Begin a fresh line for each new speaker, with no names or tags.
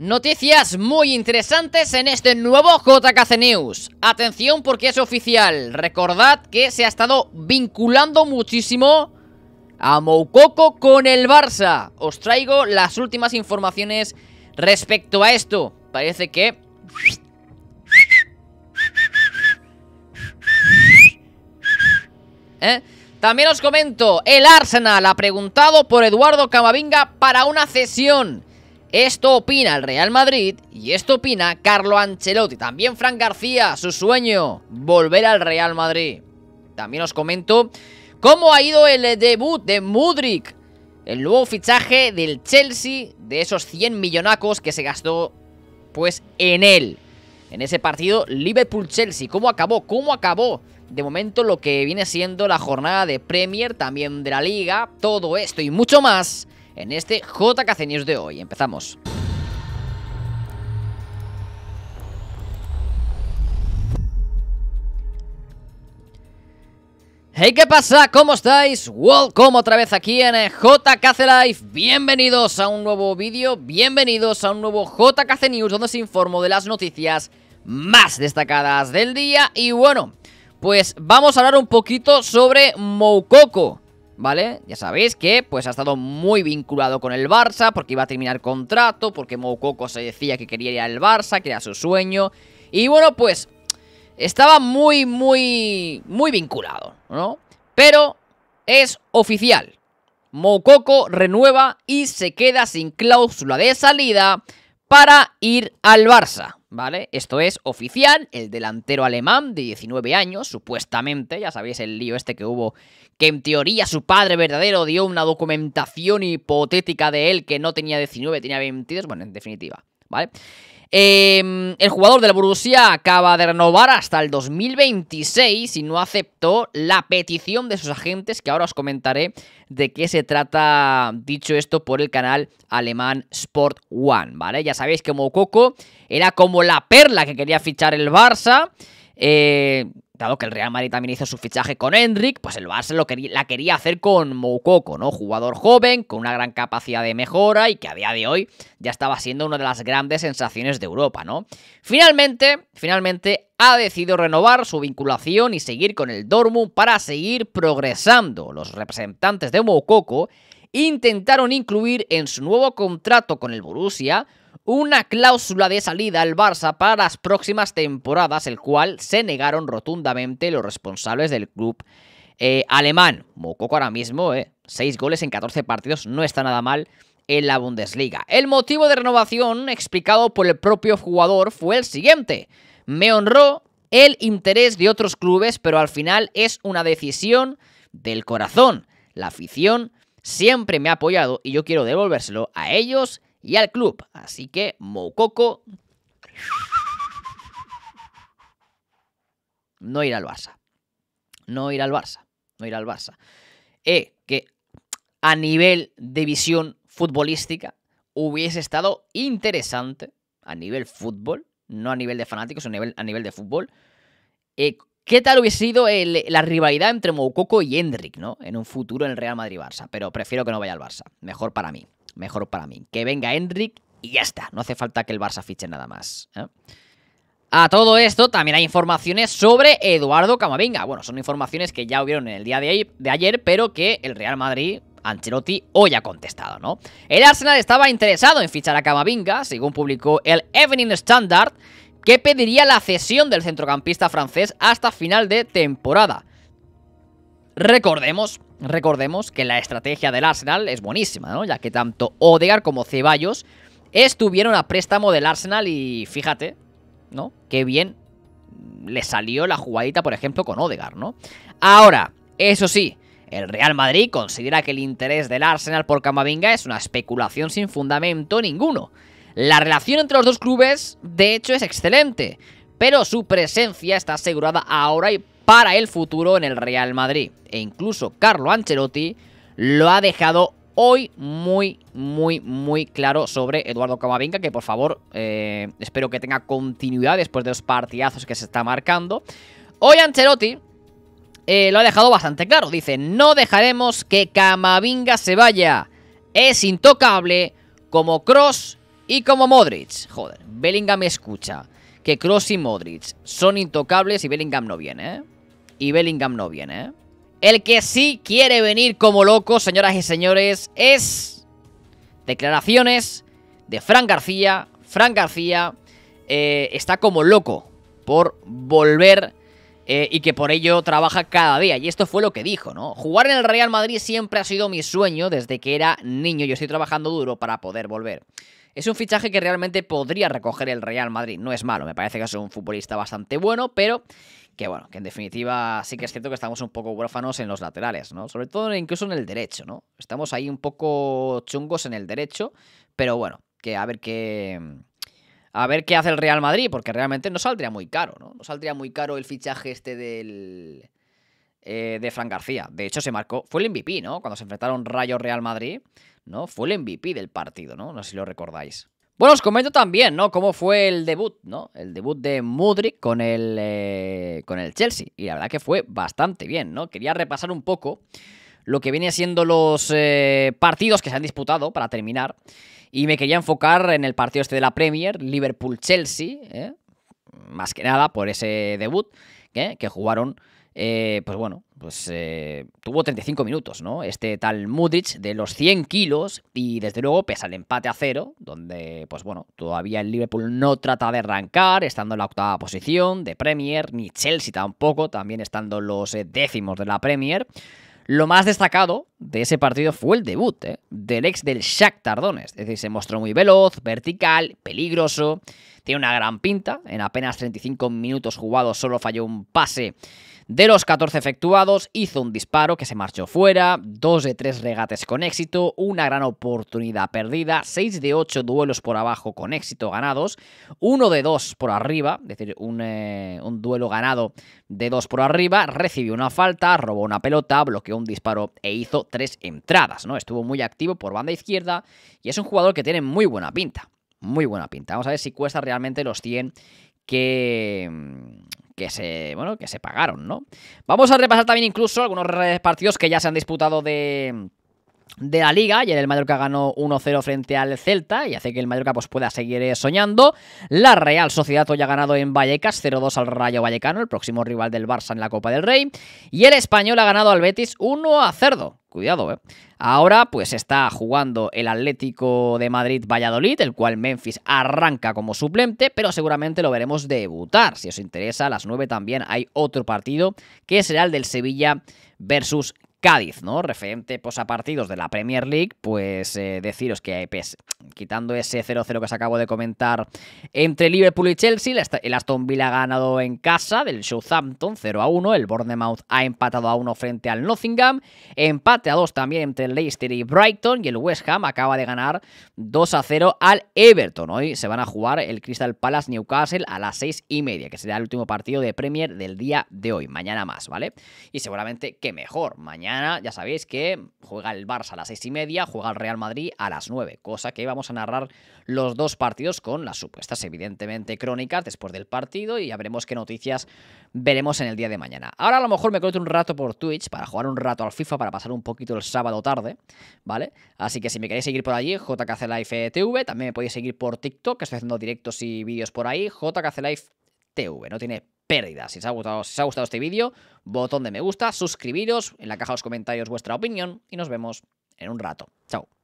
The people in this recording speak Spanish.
Noticias muy interesantes en este nuevo JKC News. Atención porque es oficial. Recordad que se ha estado vinculando muchísimo a Moukoko con el Barça. Os traigo las últimas informaciones respecto a esto. Parece que... ¿Eh? También os comento, el Arsenal ha preguntado por Eduardo Camavinga para una cesión. Esto opina el Real Madrid y esto opina Carlo Ancelotti. También Frank García, su sueño, volver al Real Madrid. También os comento cómo ha ido el debut de Mudrik, el nuevo fichaje del Chelsea, de esos 100 millonacos que se gastó pues en él. En ese partido Liverpool-Chelsea, ¿cómo acabó? ¿Cómo acabó? De momento lo que viene siendo la jornada de Premier, también de la Liga, todo esto y mucho más en este JKC News de hoy. Empezamos. Hey, ¿qué pasa? ¿Cómo estáis? Welcome otra vez aquí en eh, JKC Life. Bienvenidos a un nuevo vídeo, bienvenidos a un nuevo JKC News Donde os informo de las noticias más destacadas del día Y bueno, pues vamos a hablar un poquito sobre Moukoko ¿vale? Ya sabéis que pues ha estado muy vinculado con el Barça porque iba a terminar contrato, porque Moukoko se decía que quería ir al Barça, que era su sueño. Y bueno, pues estaba muy, muy, muy vinculado, ¿no? Pero es oficial. Moukoko renueva y se queda sin cláusula de salida para ir al Barça, ¿vale? Esto es oficial, el delantero alemán de 19 años, supuestamente, ya sabéis el lío este que hubo, que en teoría su padre verdadero dio una documentación hipotética de él que no tenía 19, tenía 22, bueno, en definitiva, ¿vale? Em, el jugador de la Borussia acaba de renovar hasta el 2026 y no aceptó la petición de sus agentes, que ahora os comentaré de qué se trata, dicho esto, por el canal alemán Sport One, ¿vale? Ya sabéis que Mococo era como la perla que quería fichar el Barça. Eh, dado que el Real Madrid también hizo su fichaje con Hendrik, pues el Barça lo quería, la quería hacer con Moukoko, ¿no? Jugador joven, con una gran capacidad de mejora y que a día de hoy ya estaba siendo una de las grandes sensaciones de Europa, ¿no? Finalmente, finalmente ha decidido renovar su vinculación y seguir con el Dortmund para seguir progresando. Los representantes de Moukoko intentaron incluir en su nuevo contrato con el Borussia una cláusula de salida al Barça para las próximas temporadas, el cual se negaron rotundamente los responsables del club eh, alemán. Mococo ahora mismo, 6 eh, goles en 14 partidos, no está nada mal en la Bundesliga. El motivo de renovación explicado por el propio jugador fue el siguiente. Me honró el interés de otros clubes, pero al final es una decisión del corazón. La afición siempre me ha apoyado y yo quiero devolvérselo a ellos y al club. Así que, Moukoko no irá al Barça. No ir al Barça. No irá al Barça. Eh, que a nivel de visión futbolística hubiese estado interesante a nivel fútbol, no a nivel de fanáticos, a nivel, a nivel de fútbol, eh, ¿Qué tal hubiese sido la rivalidad entre Moukoko y Hendrik, ¿no? En un futuro en el Real Madrid-Barça. Pero prefiero que no vaya al Barça. Mejor para mí. Mejor para mí. Que venga Hendrik y ya está. No hace falta que el Barça fiche nada más. ¿eh? A todo esto también hay informaciones sobre Eduardo Camavinga. Bueno, son informaciones que ya hubieron en el día de, ayer, pero que el Real Madrid Ancelotti hoy ha contestado, ¿no? El Arsenal estaba interesado en fichar a Camavinga, según publicó el Evening Standard, ¿Qué pediría la cesión del centrocampista francés hasta final de temporada. Recordemos, recordemos que la estrategia del Arsenal es buenísima, ¿no? Ya que tanto Odegar como Ceballos estuvieron a préstamo del Arsenal y fíjate, ¿no? Qué bien le salió la jugadita, por ejemplo, con Odegar, ¿no? Ahora, eso sí, el Real Madrid considera que el interés del Arsenal por Camavinga es una especulación sin fundamento ninguno. La relación entre los dos clubes, de hecho, es excelente, pero su presencia está asegurada ahora y para el futuro en el Real Madrid. E incluso Carlo Ancelotti lo ha dejado hoy muy, muy, muy claro sobre Eduardo Camavinga, que por favor eh, espero que tenga continuidad después de los partidazos que se está marcando. Hoy Ancelotti eh, lo ha dejado bastante claro, dice, no dejaremos que Camavinga se vaya, es intocable como Cross y como Modric, joder, Bellingham escucha que Cross y Modric son intocables y Bellingham no viene, ¿eh? Y Bellingham no viene, ¿eh? El que sí quiere venir como loco, señoras y señores, es declaraciones de Fran García. Fran García eh, está como loco por volver eh, y que por ello trabaja cada día. Y esto fue lo que dijo, ¿no? Jugar en el Real Madrid siempre ha sido mi sueño desde que era niño. Yo estoy trabajando duro para poder volver. Es un fichaje que realmente podría recoger el Real Madrid. No es malo, me parece que es un futbolista bastante bueno, pero que bueno, que en definitiva sí que es cierto que estamos un poco huérfanos en los laterales, ¿no? Sobre todo incluso en el derecho, ¿no? Estamos ahí un poco chungos en el derecho, pero bueno, que a ver qué a ver qué hace el Real Madrid, porque realmente no saldría muy caro, ¿no? No saldría muy caro el fichaje este del eh, de Fran García. De hecho, se marcó, fue el MVP, ¿no? Cuando se enfrentaron Rayo Real Madrid, ¿no? Fue el MVP del partido, ¿no? No sé si lo recordáis. Bueno, os comento también, ¿no? Cómo fue el debut, ¿no? El debut de Mudrik con el, eh, con el Chelsea. Y la verdad que fue bastante bien, ¿no? Quería repasar un poco lo que viene siendo los eh, partidos que se han disputado para terminar. Y me quería enfocar en el partido este de la Premier, Liverpool-Chelsea, ¿eh? más que nada por ese debut que jugaron eh, pues bueno, pues eh, tuvo 35 minutos, ¿no? Este tal Mudrich de los 100 kilos y desde luego pese al empate a cero, donde pues bueno, todavía el Liverpool no trata de arrancar, estando en la octava posición de Premier, ni Chelsea tampoco, también estando los eh, décimos de la Premier. Lo más destacado de ese partido fue el debut del ex del Shakhtar Tardones. Es decir, se mostró muy veloz, vertical, peligroso, tiene una gran pinta. En apenas 35 minutos jugados solo falló un pase de los 14 efectuados, hizo un disparo que se marchó fuera, 2 de 3 regates con éxito, una gran oportunidad perdida, 6 de 8 duelos por abajo con éxito ganados, 1 de 2 por arriba, es decir, un, eh, duelo ganado de 2 por arriba, recibió una falta, robó una pelota, bloqueó un disparo e hizo 3 entradas, ¿no? Estuvo muy activo por banda izquierda y es un jugador que tiene muy buena pinta, muy buena pinta. Vamos a ver si cuesta realmente los 100 que mm, que se, bueno, que se pagaron, ¿no? Vamos a repasar también incluso algunos partidos que ya se han disputado de de la liga. y el Mallorca ganó 1-0 frente al Celta y hace que el Mallorca pues, pueda seguir eh, soñando. La Real Sociedad hoy ha ganado en Vallecas 0-2 al Rayo Vallecano, el próximo rival del Barça en la Copa del Rey. Y el Español ha ganado al Betis 1-0. Cuidado, eh. Ahora pues está jugando el Atlético de Madrid Valladolid, el cual Memphis arranca como suplente, pero seguramente lo veremos debutar. Si os interesa, a las 9 también hay otro partido que será el del Sevilla versus Cádiz, ¿no? Referente pues, a partidos de la Premier League, pues eh, deciros que pues, quitando ese 0-0 que os acabo de comentar entre Liverpool y Chelsea, el Aston Villa ha ganado en casa del Southampton 0-1, el Bournemouth ha empatado a 1 frente al Nottingham, empate a 2 también entre Leicester y Brighton y el West Ham acaba de ganar 2-0 al Everton. Hoy se van a jugar el Crystal Palace Newcastle a las 6 y media, que será el último partido de Premier del día de hoy, mañana más, ¿vale? Y seguramente que mejor, mañana ya sabéis que juega el Barça a las seis y media, juega el Real Madrid a las 9, cosa que vamos a narrar los dos partidos con las supuestas, evidentemente, crónicas después del partido y ya veremos qué noticias veremos en el día de mañana. Ahora a lo mejor me corto un rato por Twitch para jugar un rato al FIFA, para pasar un poquito el sábado tarde, ¿vale? Así que si me queréis seguir por allí, JKC TV, también me podéis seguir por TikTok, que estoy haciendo directos y vídeos por ahí, JKC TV, no tiene pérdida. Si os ha gustado, si os ha gustado este vídeo, botón de me gusta, suscribiros, en la caja de los comentarios vuestra opinión y nos vemos en un rato. Chao.